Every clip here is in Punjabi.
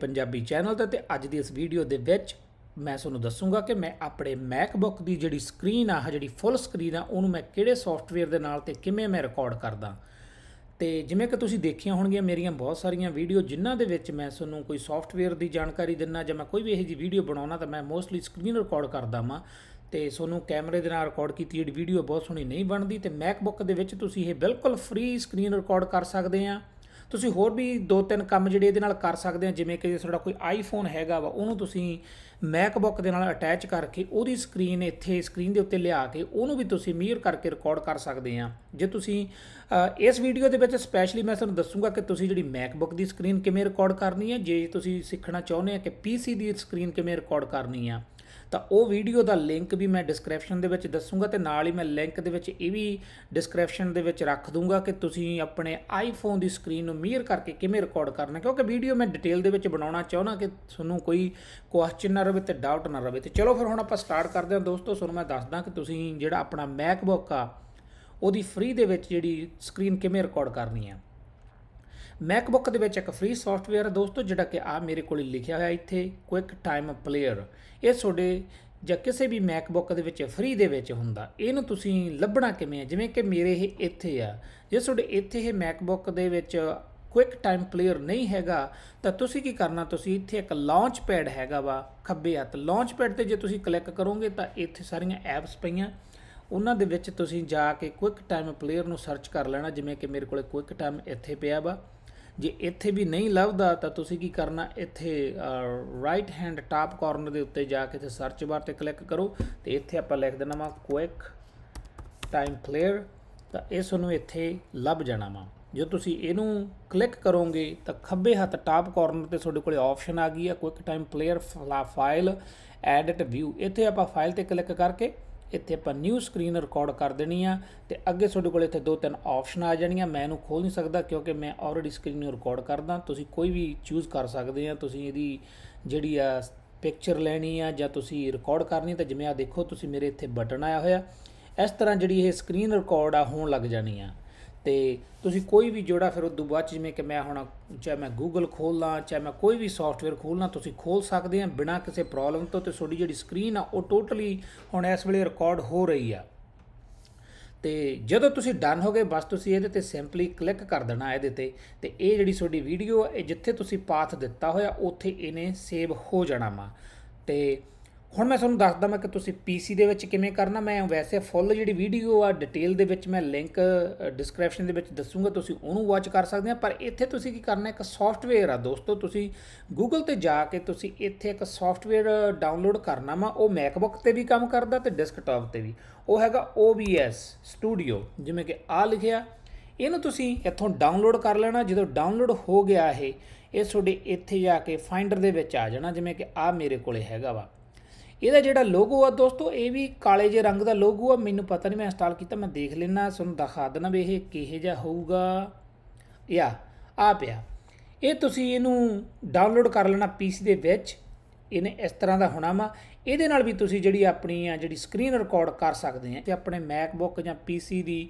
ਪੰਜਾਬੀ ਚੈਨਲ ਦਾ ਤੇ ਅੱਜ ਦੀ ਇਸ ਵੀਡੀਓ ਦੇ ਵਿੱਚ ਮੈਂ ਤੁਹਾਨੂੰ ਦੱਸੂਗਾ ਕਿ ਮੈਂ ਆਪਣੇ ਮੈਕਬੁੱਕ ਦੀ ਜਿਹੜੀ ਸਕਰੀਨ ਆ ਜਿਹੜੀ ਫੁੱਲ ਸਕਰੀਨ ਆ ਉਹਨੂੰ ਮੈਂ ਕਿਹੜੇ ਸੌਫਟਵੇਅਰ ਦੇ ਨਾਲ ਤੇ ਕਿਵੇਂ ਮੈਂ ਰਿਕਾਰਡ ਕਰਦਾ ਤੇ ਜਿਵੇਂ ਕਿ ਤੁਸੀਂ ਦੇਖਿਆ ਹੋਣਗੀਆਂ ਮੇਰੀਆਂ ਬਹੁਤ ਸਾਰੀਆਂ ਵੀਡੀਓ ਜਿਨ੍ਹਾਂ ਦੇ ਵਿੱਚ ਮੈਂ ਤੁਹਾਨੂੰ ਕੋਈ ਸੌਫਟਵੇਅਰ ਦੀ ਜਾਣਕਾਰੀ ਦਿੰਨਾ ਜਾਂ ਮੈਂ ਕੋਈ ਵੀ ਇਹੋ ਜੀ ਵੀਡੀਓ ਬਣਾਉਣਾ ਤਾਂ ਮੈਂ ਮੋਸਟਲੀ ਸਕਰੀਨ ਰਿਕਾਰਡ ਕਰਦਾ ਮਾਂ ਤੇ ਤੁਹਾਨੂੰ ਕੈਮਰੇ ਦੇ ਨਾਲ ਰਿਕਾਰਡ ਕੀਤੀ ਜਿਹੜੀ ਵੀਡੀਓ ਬਹੁਤ ਸੋਹਣੀ ਨਹੀਂ ਬਣਦੀ ਤੇ ਮੈਕਬੁੱਕ ਦੇ ਵਿੱਚ ਤੁਸੀਂ ਇਹ ਬਿਲਕੁਲ ਫ੍ਰੀ ਸਕਰੀਨ ਰਿਕਾਰਡ ਕਰ ਸਕਦੇ ਆ ਤੁਸੀਂ ਹੋਰ ਵੀ ਦੋ ਤਿੰਨ ਕੰਮ ਜਿਹੜੇ ਇਹਦੇ ਨਾਲ ਕਰ ਸਕਦੇ ਆ ਜਿਵੇਂ ਕਿ ਜੇ ਤੁਹਾਡਾ ਕੋਈ ਆਈਫੋਨ ਹੈਗਾ ਵਾ ਉਹਨੂੰ ਤੁਸੀਂ ਮੈਕਬੁੱਕ ਦੇ ਨਾਲ ਅਟੈਚ ਕਰਕੇ ਉਹਦੀ ਸਕਰੀਨ ਇੱਥੇ ਸਕਰੀਨ ਦੇ ਉੱਤੇ ਲਿਆ ਕੇ ਉਹਨੂੰ ਵੀ ਤੁਸੀਂ ਮਿਰਰ ਕਰਕੇ ਰਿਕਾਰਡ ਕਰ ਸਕਦੇ ਆ ਜੇ ਤੁਸੀਂ ਇਸ ਵੀਡੀਓ ਦੇ ਵਿੱਚ ਸਪੈਸ਼ਲੀ ਮੈਂ ਤੁਹਾਨੂੰ ਦੱਸੂਗਾ ਕਿ ਤੁਸੀਂ ਜਿਹੜੀ ਮੈਕਬੁੱਕ ਦੀ ਸਕਰੀਨ ਕਿਵੇਂ ਰਿਕਾਰਡ ਕਰਨੀ ਹੈ ਜੇ ਤੁਸੀਂ ਸਿੱਖਣਾ ਚਾਹੁੰਦੇ ਆ ਕਿ ਪੀਸੀ ਦੀ ਸਕਰੀਨ ਕਿਵੇਂ ਰਿਕਾਰਡ ਕਰਨੀ ਆ ਤਾਂ ਉਹ ਵੀਡੀਓ ਦਾ ਲਿੰਕ ਵੀ ਮੈਂ ਡਿਸਕ੍ਰਿਪਸ਼ਨ ਦੇ ਵਿੱਚ ਦੱਸੂਗਾ ਤੇ ਨਾਲ ਹੀ ਮੈਂ ਲਿੰਕ ਦੇ ਵਿੱਚ ਇਹ ਵੀ ਡਿਸਕ੍ਰਿਪਸ਼ਨ ਦੇ ਵਿੱਚ ਰੱਖ ਦੂੰਗਾ ਕਿ ਤੁਸੀਂ ਆਪਣੇ ਆਈਫੋਨ ਦੀ ਸਕਰੀਨ ਨੂੰ ਮੀਰ ਕਰਕੇ ਕਿਵੇਂ ਰਿਕਾਰਡ ਕਰਨਾ ਕਿਉਂਕਿ ਵੀਡੀਓ ਮੈਂ ਡਿਟੇਲ ਦੇ ਵਿੱਚ ਬਣਾਉਣਾ ਚਾਹੁੰਦਾ ਕਿ ਤੁਹਾਨੂੰ ਕੋਈ ਕੁਐਸਚਨ ਨਾ ਰਵੇ ਤੇ ਡਾਊਟ ਨਾ ਰਵੇ ਤੇ ਚਲੋ ਫਿਰ ਹੁਣ ਆਪਾਂ ਸਟਾਰਟ ਕਰਦੇ ਹਾਂ ਦੋਸਤੋ ਤੁਹਾਨੂੰ ਮੈਂ ਦੱਸਦਾ ਕਿ ਤੁਸੀਂ ਜਿਹੜਾ ਆਪਣਾ ਮੈਕਬੁੱਕ ਆ ਉਹਦੀ ਫ੍ਰੀ ਦੇ ਵਿੱਚ ਜਿਹੜੀ ਸਕਰੀਨ ਕਿਵੇਂ ਰਿਕਾਰਡ ਕਰਨੀ ਆ ਮੈਕਬੁੱਕ ਦੇ ਵਿੱਚ ਇੱਕ ਫ੍ਰੀ ਸੌਫਟਵੇਅਰ ਹੈ ਦੋਸਤੋ ਜਿਹੜਾ ਕਿ ਆ ਮੇਰੇ ਕੋਲ ਲਿਖਿਆ ਹੋਇਆ ਇੱਥੇ ਕੁਇਕ ਟਾਈਮ ਪਲੇਅਰ ਇਹ ਤੁਹਾਡੇ ਜਾਂ ਕਿਸੇ ਵੀ ਮੈਕਬੁੱਕ ਦੇ ਵਿੱਚ ਫ੍ਰੀ ਦੇ ਵਿੱਚ ਹੁੰਦਾ ਇਹਨੂੰ ਤੁਸੀਂ ਲੱਭਣਾ ਕਿਵੇਂ ਹੈ ਜਿਵੇਂ ਕਿ ਮੇਰੇ ਇਹ ਇੱਥੇ ਆ ਜੇ ਤੁਹਾਡੇ ਇੱਥੇ ਇਹ ਮੈਕਬੁੱਕ ਦੇ ਵਿੱਚ ਕੁਇਕ ਟਾਈਮ ਪਲੇਅਰ ਨਹੀਂ ਹੈਗਾ ਤਾਂ ਤੁਸੀਂ ਕੀ ਕਰਨਾ ਤੁਸੀਂ ਇੱਥੇ ਇੱਕ ਲਾਂਚ ਪੈਡ ਹੈਗਾ ਵਾ ਖੱਬੇ ਹੱਥ ਲਾਂਚ ਪੈਡ ਤੇ ਜੇ ਤੁਸੀਂ ਕਲਿੱਕ ਕਰੋਗੇ ਤਾਂ ਇੱਥੇ ਸਾਰੀਆਂ ਐਪਸ ਪਈਆਂ ਉਹਨਾਂ ਦੇ ਵਿੱਚ ਤੁਸੀਂ ਜਾ ਕੇ ਕੁਇਕ ਟਾਈਮ ਪਲੇਅਰ ਨੂੰ ਸਰਚ ਕਰ ਲੈਣਾ ਜਿਵੇਂ ਕਿ ਮੇਰੇ ਕੋਲੇ ਕੁਇਕ ਟਾਈਮ ਇੱਥੇ ਪਿਆ ਵਾ ਜੇ ਇੱਥੇ ਵੀ ਨਹੀਂ ਲੱਭਦਾ ਤਾਂ ਤੁਸੀਂ ਕੀ ਕਰਨਾ ਇੱਥੇ ਰਾਈਟ ਹੈਂਡ ਟਾਪ ਕਾਰਨਰ ਦੇ ਉੱਤੇ ਜਾ ਕੇ ਤੇ ਸਰਚ ਬਾਰ ਤੇ ਕਲਿੱਕ ਕਰੋ ਤੇ ਇੱਥੇ ਆਪਾਂ ਲਿਖ ਦੇਣਾ ਵਾ ਕੁਇਕ ਟਾਈਮ ਕਲੀਅਰ ਤਾਂ ਇਸ ਨੂੰ ਇੱਥੇ ਲੱਭ ਜਾਣਾ ਵਾ ਜੇ ਤੁਸੀਂ ਇਹਨੂੰ ਕਲਿੱਕ ਕਰੋਗੇ ਤਾਂ ਖੱਬੇ ਹੱਥ ਟਾਪ ਕਾਰਨਰ ਤੇ ਤੁਹਾਡੇ ਕੋਲੇ ਆਪਸ਼ਨ ਆ ਗਈ ਆ QuickTime player file edit view ਇੱਥੇ ਆਪਾਂ ਫਾਈਲ ਤੇ ਕਲਿੱਕ ਕਰਕੇ ਇੱਥੇ ਆਪਾਂ ਨਿਊ ਸਕਰੀਨ ਰਿਕਾਰਡ ਕਰ ਦੇਣੀ ਆ ਤੇ ਅੱਗੇ ਤੁਹਾਡੇ ਕੋਲ ਇੱਥੇ ਦੋ ਤਿੰਨ ਆਪਸ਼ਨ ਆ ਜਾਣੀਆਂ ਮੈਂ ਇਹਨੂੰ ਖੋਲ ਨਹੀਂ ਸਕਦਾ ਕਿਉਂਕਿ ਮੈਂ ਆਲਰੇਡੀ ਸਕਰੀਨ ਨੂੰ ਰਿਕਾਰਡ ਕਰਦਾ ਤੁਸੀਂ ਕੋਈ ਵੀ ਚੂਜ਼ ਕਰ ਸਕਦੇ ਆ ਤੁਸੀਂ ਇਹਦੀ ਜਿਹੜੀ ਆ ਪਿਕਚਰ ਲੈਣੀ ਆ ਜਾਂ ਤੁਸੀਂ ਰਿਕਾਰਡ ਕਰਨੀ ਤਾਂ ਜਿਵੇਂ ਆ ਦੇਖੋ ਤੁਸੀਂ ਮੇਰੇ ਇੱਥੇ ਬਟਨ ਆਇਆ ਹੋਇਆ ਇਸ ਤਰ੍ਹਾਂ ਜਿਹੜੀ ਇਹ ਸਕਰੀਨ ਰਿਕਾਰਡ ਆ ਹੋਣ ਲੱਗ ਜਾਣੀ ਆ ਤੇ ਤੁਸੀਂ ਕੋਈ ਵੀ ਜੋੜਾ ਫਿਰ ਉਦੋਂ ਬਾਅਦ ਜਿਵੇਂ ਕਿ ਮੈਂ ਹੁਣ ਚਾਹੇ ਮੈਂ ਗੂਗਲ ਖੋਲਣਾ ਚਾਹੇ ਮੈਂ ਕੋਈ ਵੀ ਸੌਫਟਵੇਅਰ ਖੋਲਣਾ ਤੁਸੀਂ ਖੋਲ ਸਕਦੇ ਆ ਬਿਨਾਂ ਕਿਸੇ ਪ੍ਰੋਬਲਮ ਤੋਂ ਤੇ ਤੁਹਾਡੀ ਜਿਹੜੀ ਸਕਰੀਨ ਆ ਉਹ ਟੋਟਲੀ ਹੁਣ ਇਸ ਵੇਲੇ ਰਿਕਾਰਡ ਹੋ ਰਹੀ ਆ ਤੇ ਜਦੋਂ ਤੁਸੀਂ ਡਨ ਹੋ ਗਏ ਬਸ ਤੁਸੀਂ ਇਹਦੇ ਤੇ ਸਿੰਪਲੀ ਕਲਿੱਕ ਕਰ ਦੇਣਾ ਇਹਦੇ ਤੇ ਤੇ ਇਹ ਜਿਹੜੀ ਤੁਹਾਡੀ ਵੀਡੀਓ ਇਹ ਜਿੱਥੇ ਤੁਸੀਂ ਪਾਥ ਦਿੱਤਾ ਹੋਇਆ ਉੱਥੇ ਇਹਨੇ ਸੇਵ ਹੋ ਜਾਣਾ ਮਾ ਤੇ ਹੁਣ ਮੈਂ ਤੁਹਾਨੂੰ ਦੱਸਦਾ ਮੈਂ ਕਿ ਤੁਸੀਂ ਪੀਸੀ ਦੇ ਵਿੱਚ ਕਿਵੇਂ ਕਰਨਾ ਮੈਂ ਵੈਸੇ ਫੁੱਲ ਜਿਹੜੀ ਵੀਡੀਓ ਆ ਡਿਟੇਲ ਦੇ ਵਿੱਚ ਮੈਂ ਲਿੰਕ ਡਿਸਕ੍ਰਿਪਸ਼ਨ ਦੇ ਵਿੱਚ ਦੱਸੂਗਾ ਤੁਸੀਂ ਉਹਨੂੰ ਵਾਚ ਕਰ ਸਕਦੇ ਆ ਪਰ ਇੱਥੇ ਤੁਸੀਂ ਕੀ ਕਰਨਾ ਇੱਕ ਸੌਫਟਵੇਅਰ ਆ ਦੋਸਤੋ ਤੁਸੀਂ Google ਤੇ ਜਾ ਕੇ ਤੁਸੀਂ ਇੱਥੇ ਇੱਕ ਸੌਫਟਵੇਅਰ ਡਾਊਨਲੋਡ ਕਰਨਾ ਵਾ ਉਹ ਮੈਕਬੁੱਕ ਤੇ ਵੀ ਕੰਮ ਕਰਦਾ ਤੇ ਡੈਸਕਟਾਪ ਤੇ ਵੀ ਉਹ ਹੈਗਾ OBS Studio ਜਿਵੇਂ ਕਿ ਆ ਲਿਖਿਆ ਇਹਨੂੰ ਤੁਸੀਂ ਇੱਥੋਂ ਡਾਊਨਲੋਡ ਕਰ ਲੈਣਾ ਜਦੋਂ ਡਾਊਨਲੋਡ ਹੋ ਗਿਆ ਇਹ ਇਹ ਤੁਹਾਡੇ ਇੱਥੇ ਜਾ ਕੇ ਫਾਈਂਡਰ ਦੇ ਵਿੱਚ ਆ ਜਾਣਾ ਜਿਵੇਂ ਕਿ ਆ ਮੇਰੇ ਕੋਲੇ ਹੈਗਾ ਵਾ ਇਹਦਾ ਜਿਹੜਾ ਲੋਗੋ ਆ ਦੋਸਤੋ ਇਹ ਵੀ ਕਾਲੇ ਜੇ ਰੰਗ ਦਾ ਲੋਗੋ ਆ ਮੈਨੂੰ ਪਤਾ ਨਹੀਂ ਮੈਂ ਇੰਸਟਾਲ ਕੀਤਾ ਮੈਂ ਦੇਖ ਲੈਣਾ ਤੁਹਾਨੂੰ ਦਿਖਾ ਦਣਾ ਵੀ ਇਹ ਕਿਹੇ ਜਿਹਾ ਹੋਊਗਾ ਯਾ ਆ ਪਿਆ ਇਹ ਤੁਸੀਂ ਇਹਨੂੰ ਡਾਊਨਲੋਡ ਕਰ ਲੈਣਾ ਪੀਸੀ ਦੇ ਵਿੱਚ ਇਹਨੇ ਇਸ ਤਰ੍ਹਾਂ ਦਾ ਹੋਣਾ ਵਾ ਇਹਦੇ ਨਾਲ ਵੀ ਤੁਸੀਂ ਜਿਹੜੀ ਆਪਣੀ ਆ ਜਿਹੜੀ ਸਕਰੀਨ ਰਿਕਾਰਡ ਕਰ ਸਕਦੇ ਆ ਤੇ ਆਪਣੇ ਮੈਕਬੁੱਕ ਜਾਂ ਪੀਸੀ ਦੀ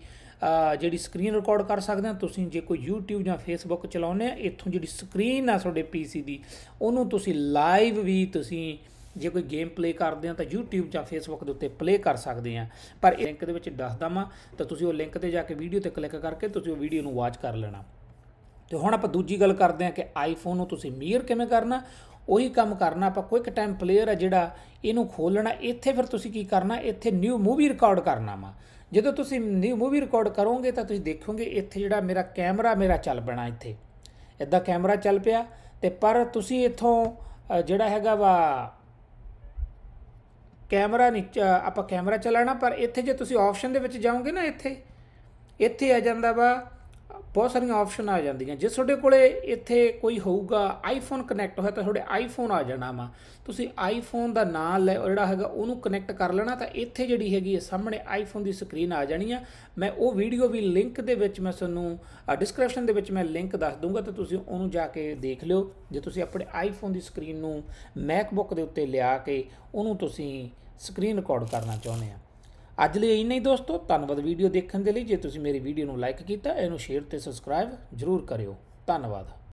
ਜਿਹੜੀ ਸਕਰੀਨ ਰਿਕਾਰਡ ਕਰ ਸਕਦੇ ਆ ਤੁਸੀਂ ਜੇ ਕੋਈ YouTube ਜਾਂ Facebook ਚਲਾਉਂਦੇ ਆ ਇੱਥੋਂ ਜਿਹੜੀ ਸਕਰੀਨ ਆ ਤੁਹਾਡੇ ਪੀਸੀ ਦੀ ਉਹਨੂੰ ਤੁਸੀਂ ਲਾਈਵ ਵੀ ਤੁਸੀਂ ਜੇ ਕੋਈ ਗੇਮ ਪਲੇ ਕਰਦੇ ਆ ਤਾਂ YouTube ਜਾਂ Facebook ਦੇ ਉੱਤੇ ਪਲੇ ਕਰ ਸਕਦੇ ਆ ਪਰ ਇਹ ਲਿੰਕ ਦੇ ਵਿੱਚ ਦੱਸਦਾ ਮੈਂ ਤਾਂ ਤੁਸੀਂ ਉਹ ਲਿੰਕ ਤੇ ਜਾ ਕੇ ਵੀਡੀਓ ਤੇ ਕਲਿੱਕ ਕਰਕੇ ਤੁਸੀਂ ਉਹ ਵੀਡੀਓ ਨੂੰ ਵਾਚ ਕਰ ਲੈਣਾ ਤੇ ਹੁਣ ਆਪਾਂ ਦੂਜੀ ਗੱਲ ਕਰਦੇ ਆ ਕਿ ਆਈਫੋਨ ਨੂੰ ਤੁਸੀਂ ਮੀਰ ਕਿਵੇਂ ਕਰਨਾ ਉਹੀ ਕੰਮ ਕਰਨਾ ਆਪਾਂ ਕੁਇਕ ਟਾਈਮ ਪਲੇਅਰ ਆ ਜਿਹੜਾ ਇਹਨੂੰ ਖੋਲਣਾ ਇੱਥੇ ਫਿਰ ਤੁਸੀਂ ਕੀ ਕਰਨਾ ਇੱਥੇ ਨਿਊ ਮੂਵੀ ਰਿਕਾਰਡ ਕਰਨਾ ਵਾ ਜਦੋਂ ਤੁਸੀਂ ਨਿਊ ਮੂਵੀ ਰਿਕਾਰਡ ਕਰੋਗੇ ਤਾਂ ਤੁਸੀਂ ਦੇਖੋਗੇ ਇੱਥੇ ਜਿਹੜਾ ਮੇਰਾ ਕੈਮਰਾ ਮੇਰਾ ਚੱਲ ਪੈਣਾ ਇੱਥੇ ਇਦਾਂ ਕੈਮਰਾ ਚੱਲ ਪਿਆ ਤੇ ਪਰ ਤੁਸੀਂ ਇੱਥੋਂ ਜਿਹੜਾ ਹੈਗਾ ਵਾ ਕੈਮਰਾ ਨਹੀਂ ਆਪਾਂ ਕੈਮਰਾ ਚਲਾਣਾ ਪਰ ਇੱਥੇ ਜੇ ਤੁਸੀਂ ਆਪਸ਼ਨ ਦੇ ਵਿੱਚ ਜਾਓਗੇ ਨਾ ਇੱਥੇ ਇੱਥੇ ਆ ਜਾਂਦਾ ਵਾ ਬਹੁਤ ਸਾਰੀਆਂ ਆਪਸ਼ਨ ਆ ਜਾਂਦੀਆਂ ਜੇ ਤੁਹਾਡੇ ਕੋਲੇ ਇੱਥੇ ਕੋਈ ਹੋਊਗਾ ਆਈਫੋਨ ਕਨੈਕਟ ਹੋਇਆ ਤਾਂ ਤੁਹਾਡੇ ਆਈਫੋਨ ਆ ਜਾਣਾ ਵਾ ਤੁਸੀਂ ਆਈਫੋਨ ਦਾ ਨਾਮ ਲੈ ਜਿਹੜਾ ਹੈਗਾ ਉਹਨੂੰ ਕਨੈਕਟ ਕਰ ਲੈਣਾ ਤਾਂ ਇੱਥੇ ਜਿਹੜੀ ਹੈਗੀ ਹੈ ਸਾਹਮਣੇ ਆਈਫੋਨ ਦੀ ਸਕਰੀਨ ਆ ਜਾਣੀ ਆ ਮੈਂ ਉਹ ਵੀਡੀਓ ਵੀ ਲਿੰਕ ਦੇ ਵਿੱਚ ਮੈਂ ਤੁਹਾਨੂੰ ਡਿਸਕ੍ਰਿਪਸ਼ਨ ਦੇ ਵਿੱਚ ਮੈਂ ਲਿੰਕ ਦੱਸ ਦੂੰਗਾ ਤਾਂ ਤੁਸੀਂ ਉਹਨੂੰ ਜਾ ਕੇ ਦੇਖ ਲਿਓ ਜੇ ਤੁਸੀਂ ਆਪਣੇ ਆਈਫੋਨ ਦੀ ਸਕਰੀਨ ਨੂੰ ਮੈਕਬੁੱਕ ਦੇ ਉੱਤੇ ਲਿਆ ਕੇ ਉਹਨੂੰ ਤੁਸੀਂ ਸਕਰੀਨ ਰਿਕਾਰਡ ਕਰਨਾ ਚਾਹੁੰਦੇ ਆ ਅੱਜ ਲਈ ਇੰਨਾ ਹੀ ਦੋਸਤੋ ਧੰਨਵਾਦ ਵੀਡੀਓ ਦੇਖਣ ਦੇ ਲਈ ਜੇ ਤੁਸੀਂ ਮੇਰੀ ਵੀਡੀਓ ਨੂੰ ਲਾਈਕ ਕੀਤਾ ਇਹਨੂੰ ਸ਼ੇਅਰ ਤੇ ਸਬਸਕ੍ਰਾਈਬ ਜ਼ਰੂਰ ਕਰਿਓ ਧੰਨਵਾਦ